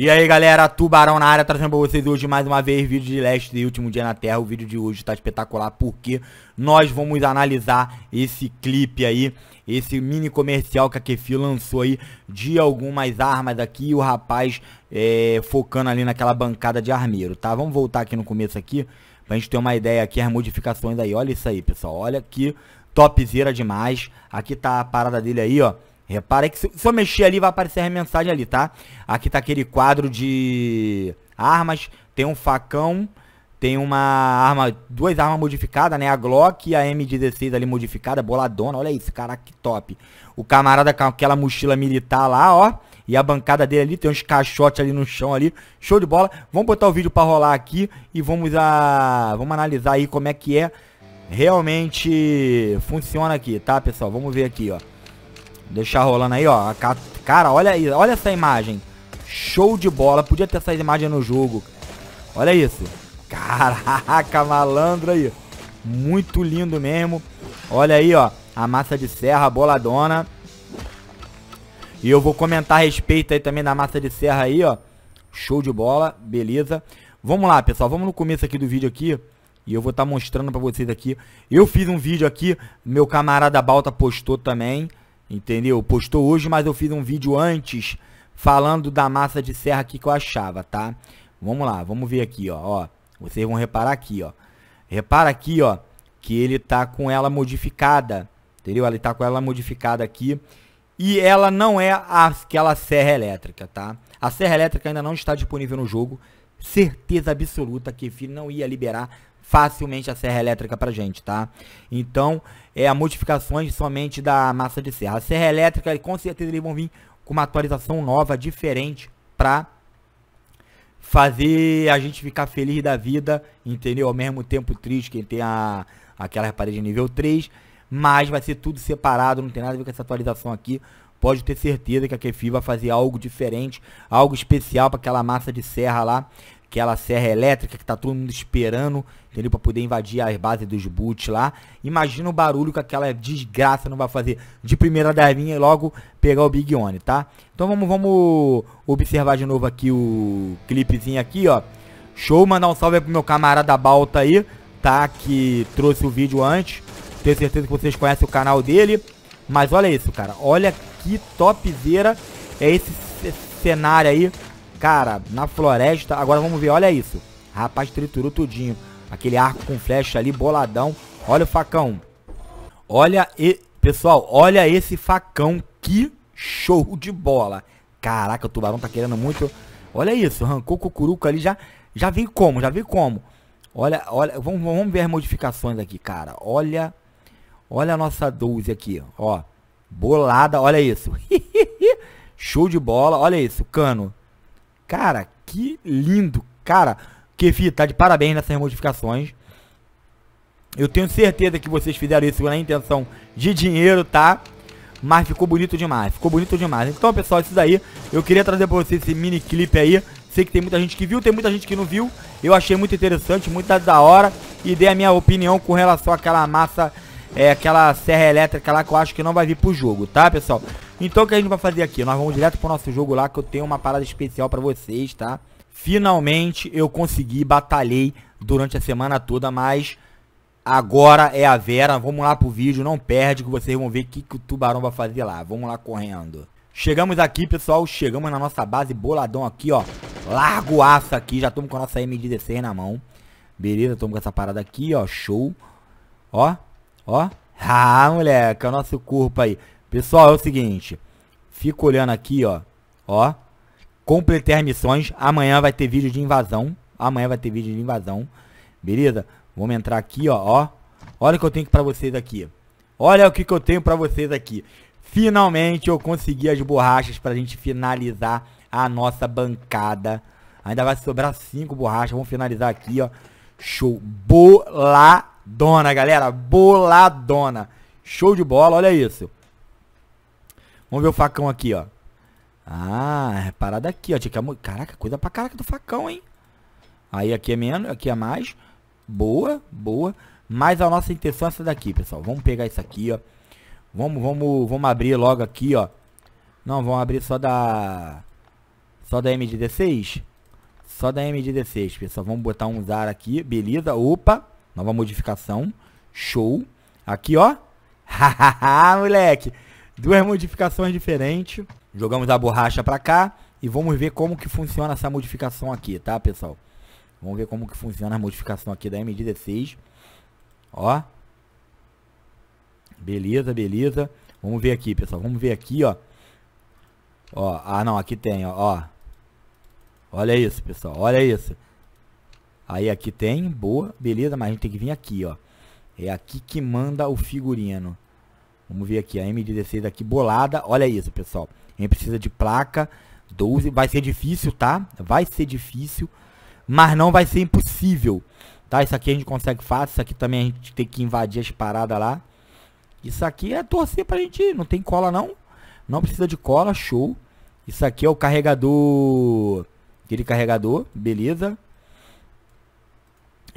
E aí galera, Tubarão na área, trazendo pra vocês hoje mais uma vez vídeo de Last e Último Dia na Terra. O vídeo de hoje tá espetacular porque nós vamos analisar esse clipe aí, esse mini comercial que a Kefi lançou aí de algumas armas aqui e o rapaz é, focando ali naquela bancada de armeiro, tá? Vamos voltar aqui no começo aqui pra gente ter uma ideia aqui, as modificações aí. Olha isso aí, pessoal, olha que topzera demais. Aqui tá a parada dele aí, ó. Repara que se, se eu mexer ali, vai aparecer a mensagem ali, tá? Aqui tá aquele quadro de armas. Tem um facão. Tem uma arma, duas armas modificadas, né? A Glock e a M16 ali modificada, boladona. Olha isso, caraca, que top. O camarada com aquela mochila militar lá, ó. E a bancada dele ali, tem uns caixotes ali no chão ali. Show de bola. Vamos botar o vídeo pra rolar aqui e vamos a... Vamos analisar aí como é que é. Realmente funciona aqui, tá, pessoal? Vamos ver aqui, ó. Deixar rolando aí, ó. Cara, olha aí, olha essa imagem. Show de bola. Podia ter essas imagens no jogo. Olha isso. Caraca, malandro aí. Muito lindo mesmo. Olha aí, ó. A massa de serra, boladona. E eu vou comentar a respeito aí também da massa de serra aí, ó. Show de bola, beleza. Vamos lá, pessoal. Vamos no começo aqui do vídeo aqui. E eu vou estar tá mostrando pra vocês aqui. Eu fiz um vídeo aqui. Meu camarada Balta postou também. Entendeu? Postou hoje, mas eu fiz um vídeo antes falando da massa de serra aqui que eu achava, tá? Vamos lá, vamos ver aqui, ó. ó. Vocês vão reparar aqui, ó. Repara aqui, ó, que ele tá com ela modificada, entendeu? Ele tá com ela modificada aqui. E ela não é aquela serra elétrica, tá? A serra elétrica ainda não está disponível no jogo. Certeza absoluta que ele não ia liberar facilmente a serra elétrica para gente, tá? Então, é a modificações somente da massa de serra. A serra elétrica, com certeza, eles vão vir com uma atualização nova, diferente, para fazer a gente ficar feliz da vida, entendeu? Ao mesmo tempo triste, que tem a, aquela parede nível 3, mas vai ser tudo separado, não tem nada a ver com essa atualização aqui. Pode ter certeza que a Kefi vai fazer algo diferente, algo especial para aquela massa de serra lá aquela serra elétrica que tá todo mundo esperando, entendeu? Pra poder invadir as bases dos boots lá. Imagina o barulho que aquela desgraça não vai fazer de primeira da vinha e logo pegar o Big One, tá? Então vamos, vamos observar de novo aqui o clipezinho aqui, ó. Show, mandar um salve pro meu camarada Balta aí, tá? Que trouxe o vídeo antes. Tenho certeza que vocês conhecem o canal dele. Mas olha isso, cara. Olha que topzera é esse cenário aí Cara, na floresta, agora vamos ver, olha isso. Rapaz, triturou tudinho. Aquele arco com flecha ali, boladão. Olha o facão. Olha, e... pessoal, olha esse facão. Que show de bola. Caraca, o tubarão tá querendo muito. Olha isso, arrancou o cucuruco ali, já, já vi como, já vi como. Olha, olha, vamos, vamos ver as modificações aqui, cara. Olha, olha a nossa 12 aqui, ó. Bolada, olha isso. Show de bola, olha isso, cano. Cara, que lindo. Cara, Kefi, tá de parabéns nessas modificações. Eu tenho certeza que vocês fizeram isso na intenção de dinheiro, tá? Mas ficou bonito demais, ficou bonito demais. Então, pessoal, isso daí, eu queria trazer pra vocês esse mini clipe aí. Sei que tem muita gente que viu, tem muita gente que não viu. Eu achei muito interessante, muito da hora. E dei a minha opinião com relação àquela massa é, aquela serra elétrica lá que eu acho que não vai vir pro jogo, tá, pessoal? Então o que a gente vai fazer aqui? Nós vamos direto pro nosso jogo lá que eu tenho uma parada especial pra vocês, tá? Finalmente eu consegui, batalhei durante a semana toda, mas agora é a Vera. Vamos lá pro vídeo, não perde que vocês vão ver o que, que o tubarão vai fazer lá. Vamos lá correndo. Chegamos aqui, pessoal. Chegamos na nossa base boladão aqui, ó. Largo aço aqui. Já estamos com a nossa M16 na mão. Beleza, estamos com essa parada aqui, ó. Show. Ó. Ó. Ah, moleque, é o nosso corpo aí. Pessoal, é o seguinte. Fica olhando aqui, ó. Ó. Completei as missões. Amanhã vai ter vídeo de invasão. Amanhã vai ter vídeo de invasão. Beleza? Vamos entrar aqui, ó. ó. Olha o que eu tenho pra vocês aqui. Olha o que, que eu tenho pra vocês aqui. Finalmente eu consegui as borrachas pra gente finalizar a nossa bancada. Ainda vai sobrar cinco borrachas. Vamos finalizar aqui, ó. Show. Bola boladona, galera. Boladona. Show de bola, olha isso. Vamos ver o facão aqui, ó. Ah, é parada aqui, ó. Tinha que... Caraca, coisa pra caraca do facão, hein? Aí aqui é menos, aqui é mais. Boa, boa. Mas a nossa intenção é essa daqui, pessoal. Vamos pegar isso aqui, ó. Vamos, vamos, vamos abrir logo aqui, ó. Não, vamos abrir só da... Só da MD16? Só da MD16, pessoal. Vamos botar um zar aqui. Beleza, opa. Nova modificação. Show. Aqui, ó. Hahaha, moleque. Duas modificações diferentes. Jogamos a borracha pra cá. E vamos ver como que funciona essa modificação aqui, tá, pessoal? Vamos ver como que funciona a modificação aqui da M16. Ó. Beleza, beleza. Vamos ver aqui, pessoal. Vamos ver aqui, ó. Ó, ah, não, aqui tem, ó. Olha isso, pessoal. Olha isso. Aí aqui tem, boa, beleza, mas a gente tem que vir aqui, ó. É aqui que manda o figurino. Vamos ver aqui, a M16 aqui bolada. Olha isso, pessoal. A gente precisa de placa 12. Vai ser difícil, tá? Vai ser difícil, mas não vai ser impossível. Tá? Isso aqui a gente consegue fácil. Isso aqui também a gente tem que invadir as paradas lá. Isso aqui é torcer pra gente ir. Não tem cola, não. Não precisa de cola, show. Isso aqui é o carregador... Aquele carregador, beleza.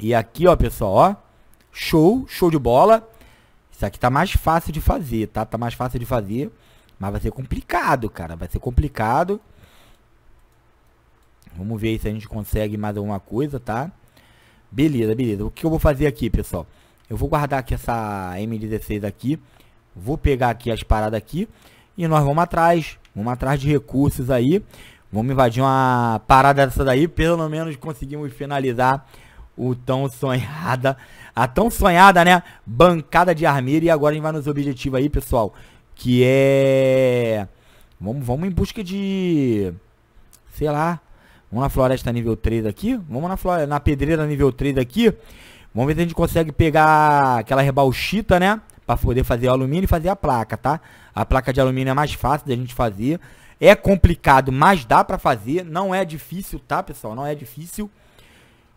E aqui, ó, pessoal, ó. Show, show de bola. Isso aqui tá mais fácil de fazer, tá? Tá mais fácil de fazer. Mas vai ser complicado, cara. Vai ser complicado. Vamos ver se a gente consegue mais alguma coisa, tá? Beleza, beleza. O que eu vou fazer aqui, pessoal? Eu vou guardar aqui essa M16 aqui. Vou pegar aqui as paradas aqui. E nós vamos atrás. Vamos atrás de recursos aí. Vamos invadir uma parada dessa daí. Pelo menos conseguimos finalizar o tão sonhada, a tão sonhada, né, bancada de armeira. E agora a gente vai nos objetivos aí, pessoal, que é... Vamos, vamos em busca de... Sei lá... Vamos na floresta nível 3 aqui. Vamos na floresta, na pedreira nível 3 aqui. Vamos ver se a gente consegue pegar aquela rebalchita, né? Pra poder fazer o alumínio e fazer a placa, tá? A placa de alumínio é mais fácil da gente fazer. É complicado, mas dá pra fazer. Não é difícil, tá, pessoal? Não é difícil.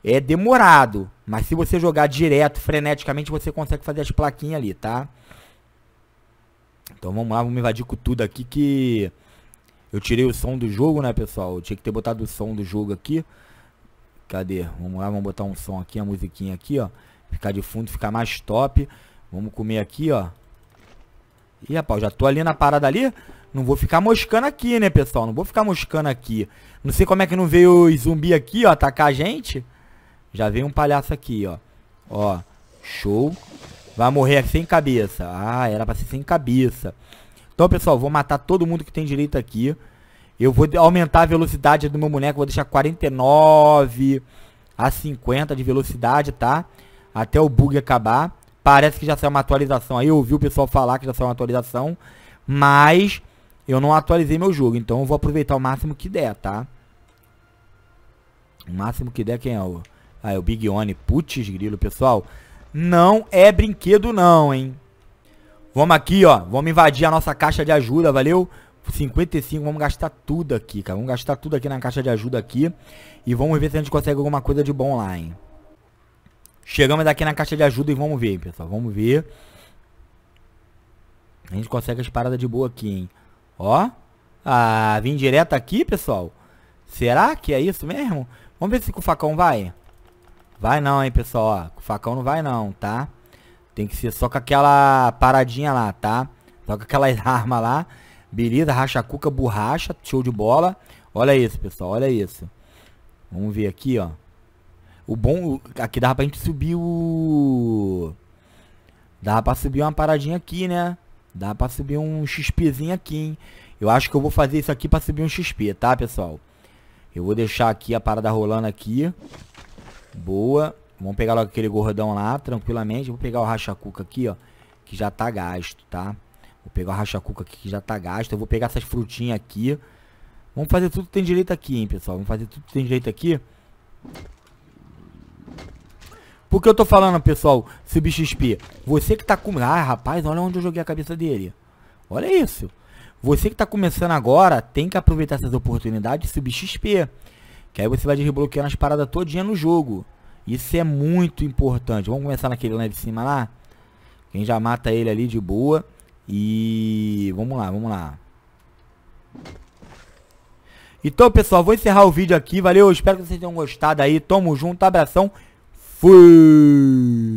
É demorado, mas se você jogar direto, freneticamente, você consegue fazer as plaquinhas ali, tá? Então vamos lá, vamos invadir com tudo aqui que... Eu tirei o som do jogo, né, pessoal? Eu tinha que ter botado o som do jogo aqui. Cadê? Vamos lá, vamos botar um som aqui, a musiquinha aqui, ó. Ficar de fundo, ficar mais top. Vamos comer aqui, ó. Ih, rapaz, já tô ali na parada ali. Não vou ficar moscando aqui, né, pessoal? Não vou ficar moscando aqui. Não sei como é que não veio o zumbi aqui, ó, atacar a gente. Já veio um palhaço aqui, ó. Ó, show. Vai morrer sem cabeça. Ah, era pra ser sem cabeça. Então, pessoal, vou matar todo mundo que tem direito aqui. Eu vou aumentar a velocidade do meu boneco. Vou deixar 49 a 50 de velocidade, tá? Até o bug acabar. Parece que já saiu uma atualização aí. Eu ouvi o pessoal falar que já saiu uma atualização. Mas eu não atualizei meu jogo. Então eu vou aproveitar o máximo que der, tá? O máximo que der quem é o... Ah, é o Big One. Putz, grilo, pessoal. Não é brinquedo não, hein? Vamos aqui, ó. Vamos invadir a nossa caixa de ajuda, valeu? 55, vamos gastar tudo aqui, cara. Vamos gastar tudo aqui na caixa de ajuda aqui. E vamos ver se a gente consegue alguma coisa de bom lá, hein? Chegamos aqui na caixa de ajuda e vamos ver, pessoal. Vamos ver. A gente consegue as paradas de boa aqui, hein? Ó. Ah, vim direto aqui, pessoal. Será que é isso mesmo? Vamos ver se o facão vai. Vai não, hein, pessoal, ó. O facão não vai não, tá? Tem que ser só com aquela paradinha lá, tá? Só com aquelas armas lá. Beleza, racha cuca, borracha, show de bola. Olha isso, pessoal, olha isso. Vamos ver aqui, ó. O bom... Aqui dava pra gente subir o... Dava pra subir uma paradinha aqui, né? Dá pra subir um XPzinho aqui, hein? Eu acho que eu vou fazer isso aqui pra subir um XP, tá, pessoal? Eu vou deixar aqui a parada rolando aqui. Boa. Vamos pegar logo aquele gordão lá, tranquilamente. Vou pegar o racha-cuca aqui, ó. Que já tá gasto, tá? Vou pegar o racha-cuca aqui que já tá gasto. Eu vou pegar essas frutinhas aqui. Vamos fazer tudo que tem direito aqui, hein, pessoal. Vamos fazer tudo que tem direito aqui. Porque eu tô falando, pessoal, XP. Você que tá com... Ah, rapaz, olha onde eu joguei a cabeça dele. Olha isso. Você que tá começando agora, tem que aproveitar essas oportunidades sub XP. Que aí você vai desbloqueando as paradas todinha no jogo. Isso é muito importante. Vamos começar naquele lá de cima lá? Quem já mata ele ali de boa. E vamos lá, vamos lá. Então, pessoal, vou encerrar o vídeo aqui. Valeu, espero que vocês tenham gostado aí. Tamo junto, abração. Fui!